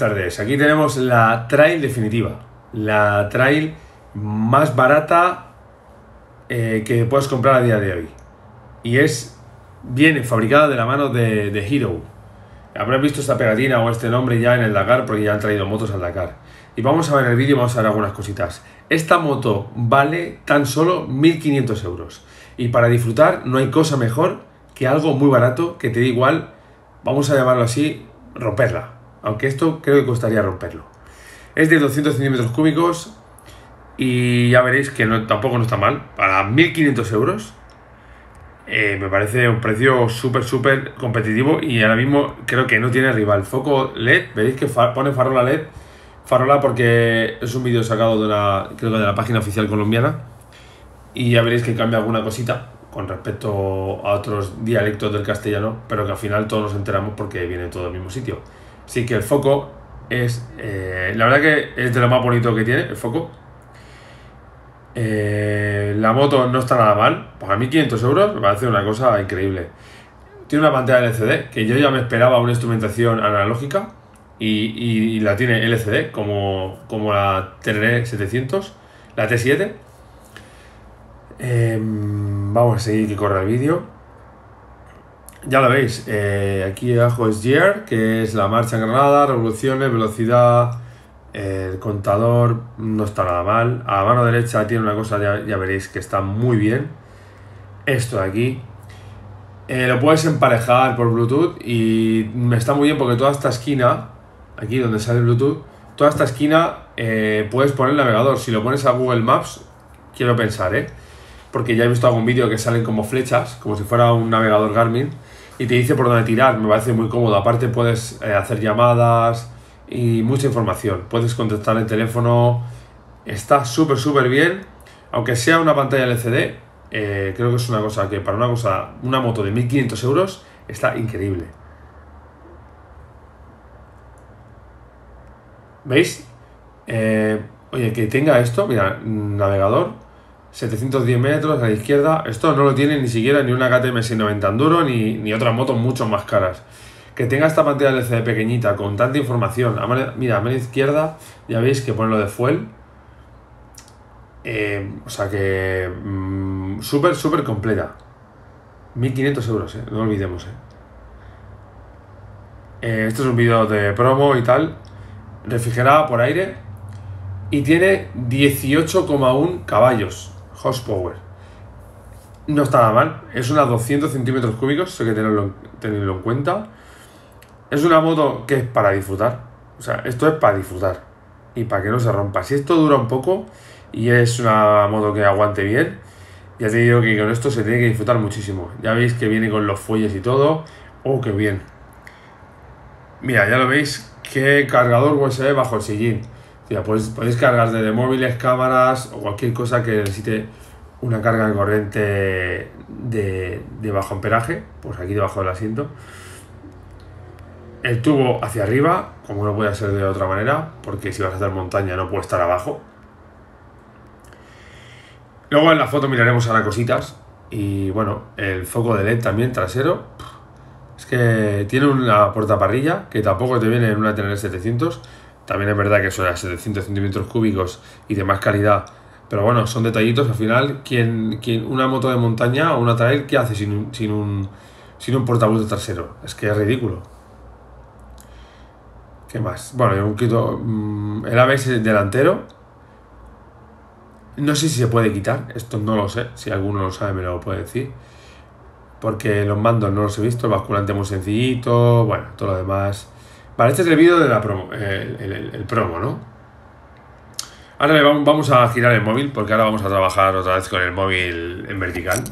tardes. Aquí tenemos la trail definitiva. La trail más barata eh, que puedes comprar a día de hoy. Y es, bien fabricada de la mano de, Hero. habrán visto esta pegatina o este nombre ya en el Dakar porque ya han traído motos al Dakar. Y vamos a ver el vídeo vamos a ver algunas cositas. Esta moto vale tan solo 1.500 euros. Y para disfrutar no hay cosa mejor que algo muy barato que te da igual, vamos a llamarlo así, romperla aunque esto creo que costaría romperlo. Es de 200 centímetros cúbicos y ya veréis que tampoco no está mal. Para 1.500 euros eh, me parece un precio súper, súper competitivo y ahora mismo creo que no tiene rival. Foco LED, veréis que pone farola LED. Farola porque es un vídeo sacado de la, creo que de la página oficial colombiana y ya veréis que cambia alguna cosita con respecto a otros dialectos del castellano, pero que al final todos nos enteramos porque viene todo del mismo sitio sí que el foco es, eh, la verdad que es de lo más bonito que tiene, el foco. Eh, la moto no está nada mal, para mí 500 euros me parece una cosa increíble. Tiene una pantalla LCD, que yo ya me esperaba una instrumentación analógica, y, la tiene LCD, como, la tr 700, e la T7. Em, vamos a seguir que corre el vídeo. Ya lo veis, eh, aquí abajo es year, que es la marcha en Granada, revoluciones, velocidad, el contador no está nada mal. A la mano derecha tiene una cosa, ya, veréis, que está muy bien. Esto de aquí. Eh, lo puedes emparejar por Bluetooth y me está muy bien porque toda esta esquina, aquí donde sale Bluetooth, toda esta esquina eh, puedes poner el navegador. Si lo pones a Google Maps, quiero pensar, ¿eh? Porque ya he visto algún vídeo que salen como flechas, como si fuera un navegador Garmin y te dice por dónde tirar, me parece muy cómodo. Aparte puedes eh, hacer llamadas y mucha información. Puedes contestar el teléfono. Está súper, súper bien. Aunque sea una pantalla LCD, eh, creo que es una cosa que para una cosa, una moto de 1500 euros, está increíble. ¿Veis? Eh, oye, que tenga esto, mira, navegador, 710 metros a la izquierda. Esto no lo tiene ni siquiera ni una KTM 690 Enduro ni, ni otras motos mucho más caras. Que tenga esta pantalla LCD pequeñita con tanta información. mira, a la izquierda ya veis que pone lo de fuel. Eh, o sea que mm, súper, súper completa. 1500 euros, eh, no olvidemos. Eh. Eh, esto es un vídeo de promo y tal. Refrigerada por aire, y tiene 18,1 caballos horsepower. No estaba mal, es una 200 centímetros cúbicos, hay que tenerlo, tenerlo en cuenta. Es una moto que es para disfrutar, o sea, esto es para disfrutar y para que no se rompa. Si esto dura un poco y es una moto que aguante bien, ya te digo que con esto se tiene que disfrutar muchísimo. Ya veis que viene con los fuelles y todo. ¡Oh, qué bien! Mira, ya lo veis, qué cargador USB bajo el sillín. Pues podéis cargar desde móviles, cámaras o cualquier cosa que necesite una carga de corriente de, bajo amperaje, pues aquí debajo del asiento. El tubo hacia arriba, como no puede ser de otra manera, porque si vas a hacer montaña no puede estar abajo. Luego en la foto miraremos ahora cositas. Y bueno, el foco de LED también trasero. Es que tiene una puerta parrilla que tampoco te viene en una TNL 700 también es verdad que son a 700 centímetros cúbicos y de más calidad. Pero bueno, son detallitos. Al final, quien, una moto de montaña o una trail, ¿qué hace sin un, sin un, sin un trasero? Es que es ridículo. ¿Qué más? Bueno, yo quito mm, el ABS delantero. No sé si se puede quitar, esto no lo sé. Si alguno lo sabe, me lo puede decir. Porque los mandos no los he visto, el basculante muy sencillito, bueno, todo lo demás para este el vídeo de la promo, eh, el, promo, ¿no? Ahora vamos a girar el móvil porque ahora vamos a trabajar otra vez con el móvil en vertical.